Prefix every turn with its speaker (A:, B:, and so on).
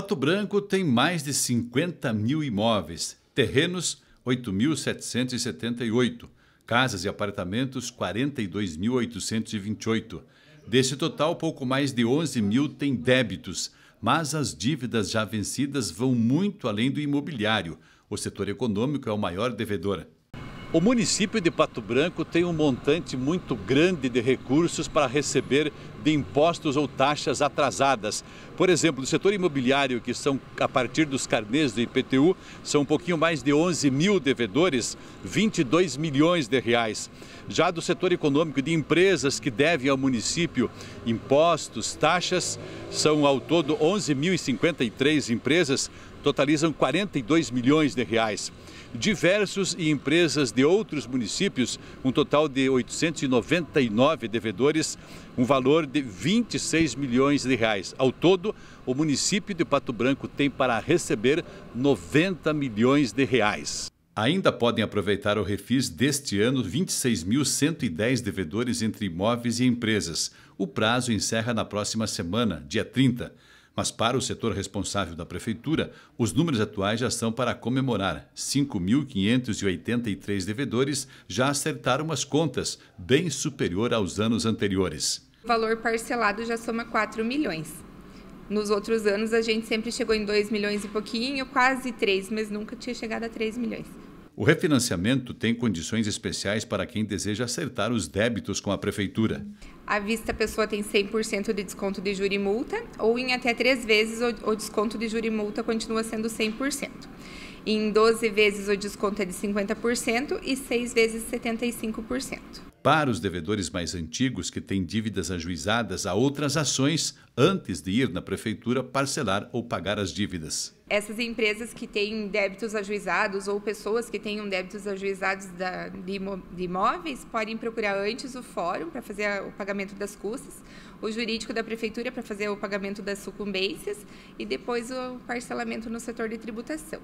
A: Pato Branco tem mais de 50 mil imóveis, terrenos 8.778, casas e apartamentos 42.828. Desse total, pouco mais de 11 mil têm débitos, mas as dívidas já vencidas vão muito além do imobiliário. O setor econômico é o maior devedor. O município de Pato Branco tem um montante muito grande de recursos para receber de impostos ou taxas atrasadas. Por exemplo, no setor imobiliário, que são a partir dos carnês do IPTU, são um pouquinho mais de 11 mil devedores, 22 milhões de reais. Já do setor econômico de empresas que devem ao município impostos, taxas, são ao todo 11.053 empresas, totalizam 42 milhões de reais. Diversos e empresas de outros municípios, um total de 899 devedores, um valor de 26 milhões de reais. Ao todo, o município de Pato Branco tem para receber 90 milhões de reais. Ainda podem aproveitar o refis deste ano 26.110 devedores entre imóveis e empresas. O prazo encerra na próxima semana, dia 30. Mas para o setor responsável da prefeitura, os números atuais já são para comemorar. 5.583 devedores já acertaram as contas, bem superior aos anos anteriores
B: valor parcelado já soma 4 milhões. Nos outros anos a gente sempre chegou em 2 milhões e pouquinho, quase 3, mas nunca tinha chegado a 3 milhões.
A: O refinanciamento tem condições especiais para quem deseja acertar os débitos com a prefeitura.
B: À vista, a pessoa tem 100% de desconto de juro e multa, ou em até três vezes o desconto de juro e multa continua sendo 100%. Em 12 vezes o desconto é de 50% e 6 vezes 75%.
A: Para os devedores mais antigos que têm dívidas ajuizadas a outras ações antes de ir na prefeitura parcelar ou pagar as dívidas.
B: Essas empresas que têm débitos ajuizados ou pessoas que tenham débitos ajuizados da, de, de imóveis podem procurar antes o fórum para fazer a, o pagamento das custas, o jurídico da prefeitura para fazer o pagamento das sucumbências e depois o parcelamento no setor de tributação.